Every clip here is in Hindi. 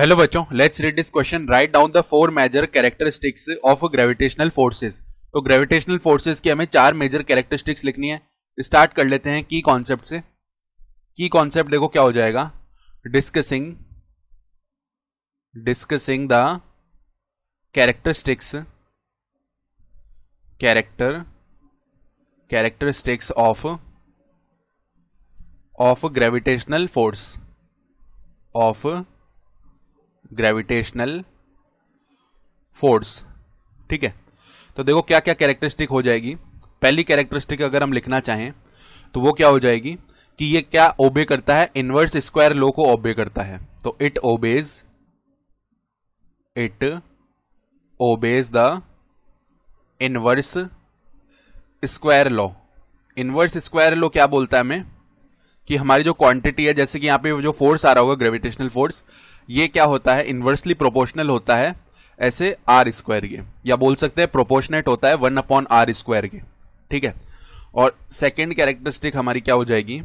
हेलो बच्चों let's read this question write down the four major characteristics of gravitational forces तो ग्रेविटेशनल फोर्सेस की हमें चार मेजर कैरेक्टरिस्टिक्स लिखनी है स्टार्ट कर लेते हैं की कॉन्सेप्ट से की कॉन्सेप्ट देखो क्या हो जाएगा discussing discussing the characteristics character characteristics of of gravitational force of gravitational force ठीक है तो देखो क्या क्या कैरेक्टरिस्टिक हो जाएगी पहली कैरेक्टरिस्टिक अगर हम लिखना चाहें तो वो क्या हो जाएगी कि ये क्या ओबे करता है इनवर्स स्क्वायर लो को ओबे करता है तो it obeys it obeys the inverse square law inverse square law क्या बोलता है हमें कि हमारी जो क्वांटिटी है जैसे कि यहाँ पे जो फोर्स आ रहा होगा ग्रेविटेशनल फोर्स ये क्या होता है इन्वर्सली प्रोपोर्शनल होता है ऐसे आर स्क्वायर के या बोल सकते हैं प्रोपोर्शनेट होता है वन अपॉन आर स्क्वायर के ठीक है और सेकेंड कैरेक्टरिस्टिक हमारी क्या हो जाएगी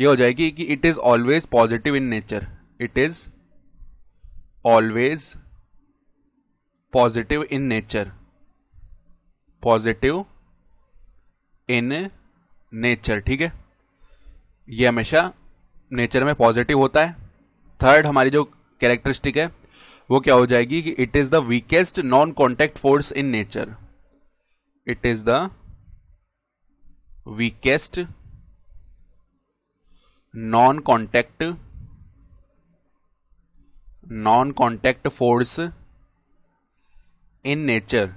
ये हो जाएगी कि it is always positive in nature it is always positive in nature positive in nature ठीक है ये हमेशा नेचर में पॉजिटिव होता है थर्ड हमारी जो कैरेक्टरिस्टिक है वो क्या हो जाएगी कि it is the weakest non contact force in nature it is the weakest non contact non contact force in nature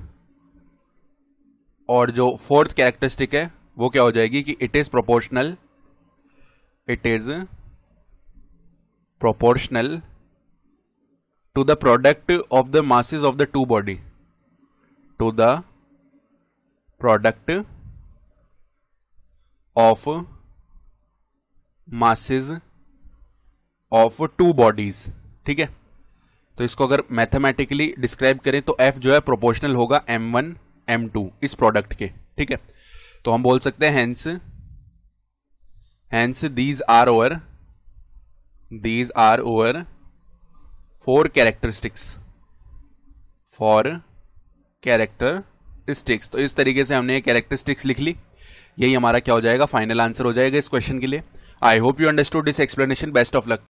और जो फोर्थ कैरेक्टरिस्टिक है वो क्या हो जाएगी कि it is proportional it is proportional to the product of the masses of the two body to the product of masses of two bodies ठीक है तो इसको अगर मैथमेटिकली डिस्क्राइब करें तो एफ जो है प्रोपोर्शनल होगा एम वन एम टू इस प्रोडक्ट के ठीक है तो हम बोल सकते हैं hence hence these are our these are our four characteristics for characteristics तो इस तरीके से हमने characteristics लिख ली यही हमारा क्या हो जाएगा फाइनल आंसर हो जाएगा इस क्वेश्चन के लिए I hope you understood this explanation best of luck